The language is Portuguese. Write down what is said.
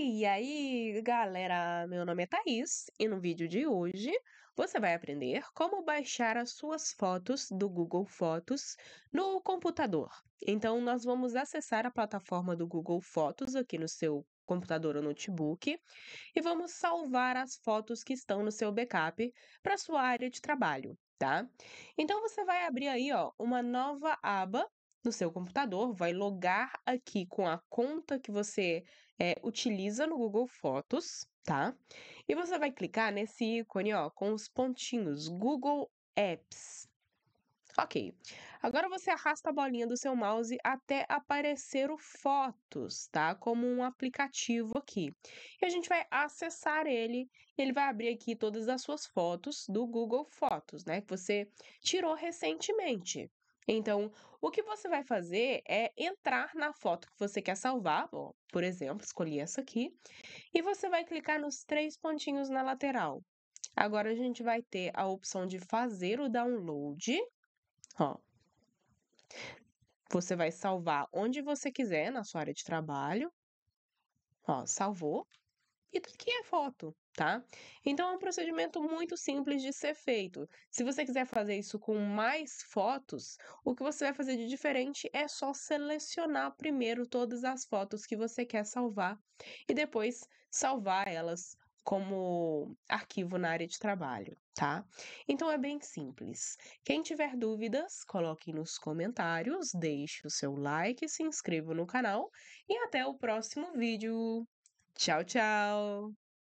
E aí, galera, meu nome é Thaís e no vídeo de hoje você vai aprender como baixar as suas fotos do Google Fotos no computador. Então, nós vamos acessar a plataforma do Google Fotos aqui no seu computador ou notebook e vamos salvar as fotos que estão no seu backup para sua área de trabalho, tá? Então, você vai abrir aí ó, uma nova aba no seu computador, vai logar aqui com a conta que você é, utiliza no Google Fotos, tá? E você vai clicar nesse ícone, ó, com os pontinhos Google Apps. Ok, agora você arrasta a bolinha do seu mouse até aparecer o Fotos, tá? Como um aplicativo aqui. E a gente vai acessar ele, ele vai abrir aqui todas as suas fotos do Google Fotos, né? Que você tirou recentemente. Então, o que você vai fazer é entrar na foto que você quer salvar, ó, por exemplo, escolhi essa aqui, e você vai clicar nos três pontinhos na lateral. Agora a gente vai ter a opção de fazer o download, ó. Você vai salvar onde você quiser na sua área de trabalho. Ó, salvou e que é foto, tá? Então é um procedimento muito simples de ser feito. Se você quiser fazer isso com mais fotos, o que você vai fazer de diferente é só selecionar primeiro todas as fotos que você quer salvar e depois salvar elas como arquivo na área de trabalho, tá? Então é bem simples. Quem tiver dúvidas, coloque nos comentários, deixe o seu like, se inscreva no canal e até o próximo vídeo. Ciao ciao。